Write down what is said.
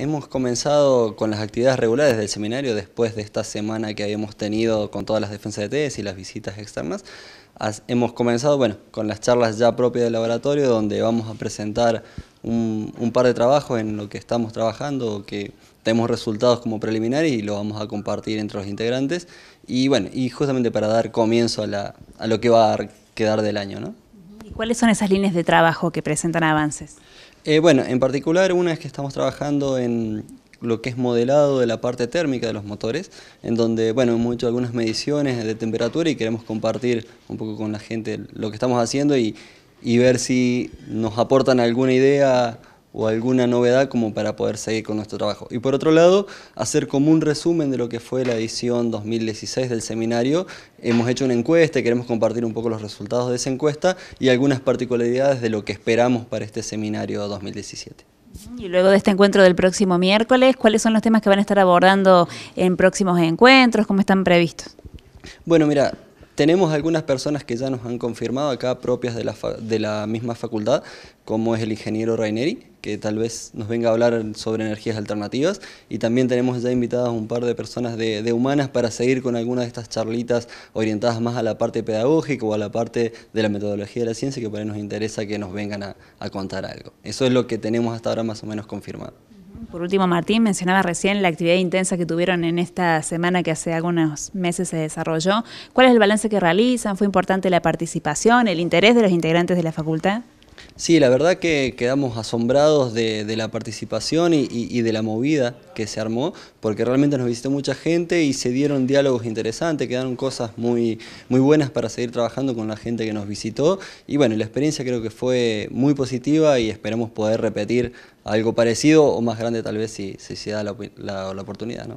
Hemos comenzado con las actividades regulares del seminario después de esta semana que habíamos tenido con todas las defensas de tesis y las visitas externas. hemos comenzado bueno, con las charlas ya propias del laboratorio donde vamos a presentar un, par de trabajos en lo que estamos trabajando, que tenemos resultados como preliminares y lo vamos a compartir entre los integrantes. Y bueno, y justamente para dar comienzo a, a lo que va a quedar del año. ¿no? ¿Y cuáles son esas líneas de trabajo que presentan avances? Eh, bueno, en particular una es que estamos trabajando en lo que es modelado de la parte térmica de los motores, en donde bueno, hemos hecho algunas mediciones de temperatura y queremos compartir un poco con la gente lo que estamos haciendo y, y ver si nos aportan alguna idea o alguna novedad como para poder seguir con nuestro trabajo. Y por otro lado, hacer como un resumen de lo que fue la edición 2016 del seminario. Hemos hecho una encuesta y queremos compartir un poco los resultados de esa encuesta y algunas particularidades de lo que esperamos para este seminario 2017. Y luego de este encuentro del próximo miércoles, ¿cuáles son los temas que van a estar abordando en próximos encuentros? ¿Cómo están previstos? Bueno, mira, tenemos algunas personas que ya nos han confirmado acá propias de la, misma facultad, como es el ingeniero Raineri, que tal vez nos venga a hablar sobre energías alternativas. Y también tenemos ya invitadas un par de personas de, humanas para seguir con algunas de estas charlitas orientadas más a la parte pedagógica o a la parte de la metodología de la ciencia, que por ahí nos interesa que nos vengan a contar algo. Eso es lo que tenemos hasta ahora más o menos confirmado. Por último, Martín mencionaba recién la actividad intensa que tuvieron en esta semana que hace algunos meses se desarrolló. ¿Cuál es el balance que realizan? ¿Fue importante la participación, el interés de los integrantes de la facultad? Sí, la verdad que quedamos asombrados de, la participación y, de la movida que se armó, porque realmente nos visitó mucha gente y se dieron diálogos interesantes, quedaron cosas muy, muy buenas para seguir trabajando con la gente que nos visitó. Y bueno, la experiencia creo que fue muy positiva y esperamos poder repetir algo parecido o más grande tal vez si, se da la, oportunidad.